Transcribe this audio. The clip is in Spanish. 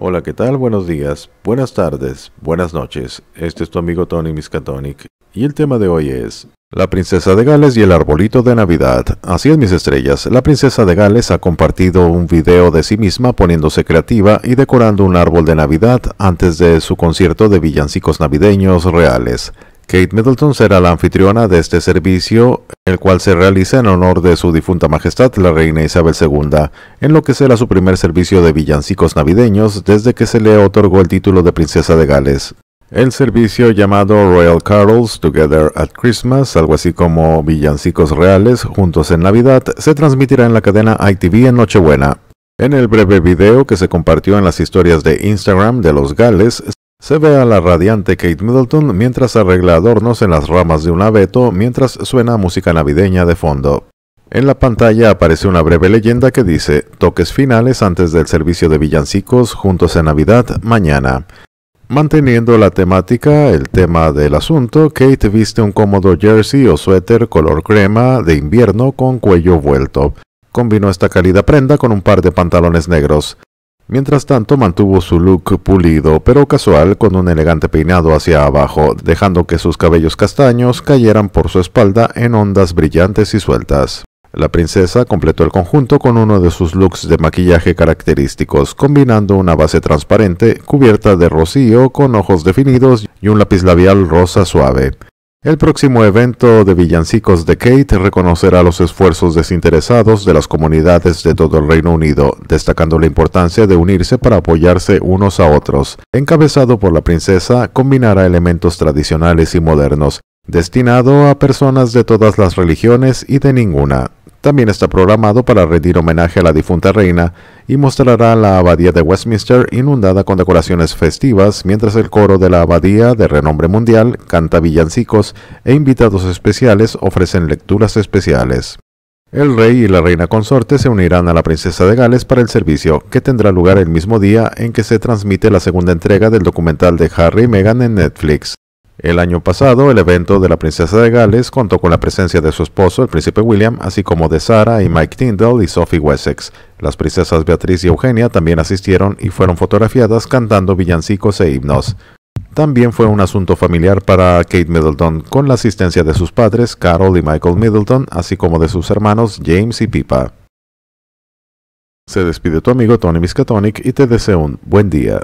Hola, ¿qué tal? Buenos días, buenas tardes, buenas noches. Este es tu amigo Tony Miskatonic y el tema de hoy es La princesa de Gales y el arbolito de Navidad. Así es, mis estrellas, la princesa de Gales ha compartido un video de sí misma poniéndose creativa y decorando un árbol de Navidad antes de su concierto de villancicos navideños reales. Kate Middleton será la anfitriona de este servicio, el cual se realiza en honor de su difunta majestad la reina Isabel II, en lo que será su primer servicio de villancicos navideños desde que se le otorgó el título de princesa de Gales. El servicio llamado Royal Carols Together at Christmas, algo así como Villancicos Reales Juntos en Navidad, se transmitirá en la cadena ITV en Nochebuena. En el breve video que se compartió en las historias de Instagram de los Gales, se ve a la radiante Kate Middleton mientras arregla adornos en las ramas de un abeto mientras suena música navideña de fondo. En la pantalla aparece una breve leyenda que dice, toques finales antes del servicio de villancicos juntos en Navidad mañana. Manteniendo la temática, el tema del asunto, Kate viste un cómodo jersey o suéter color crema de invierno con cuello vuelto. Combinó esta cálida prenda con un par de pantalones negros. Mientras tanto mantuvo su look pulido pero casual con un elegante peinado hacia abajo, dejando que sus cabellos castaños cayeran por su espalda en ondas brillantes y sueltas. La princesa completó el conjunto con uno de sus looks de maquillaje característicos, combinando una base transparente cubierta de rocío con ojos definidos y un lápiz labial rosa suave. El próximo evento de Villancicos de Kate reconocerá los esfuerzos desinteresados de las comunidades de todo el Reino Unido, destacando la importancia de unirse para apoyarse unos a otros. Encabezado por la princesa, combinará elementos tradicionales y modernos, destinado a personas de todas las religiones y de ninguna. También está programado para rendir homenaje a la difunta reina y mostrará la abadía de Westminster inundada con decoraciones festivas, mientras el coro de la abadía de renombre mundial canta villancicos e invitados especiales ofrecen lecturas especiales. El rey y la reina consorte se unirán a la princesa de Gales para el servicio, que tendrá lugar el mismo día en que se transmite la segunda entrega del documental de Harry y Meghan en Netflix. El año pasado, el evento de la princesa de Gales contó con la presencia de su esposo, el príncipe William, así como de Sarah y Mike Tyndall y Sophie Wessex. Las princesas Beatriz y Eugenia también asistieron y fueron fotografiadas cantando villancicos e himnos. También fue un asunto familiar para Kate Middleton, con la asistencia de sus padres, Carol y Michael Middleton, así como de sus hermanos James y Pipa. Se despide tu amigo Tony Miskatonic y te deseo un buen día.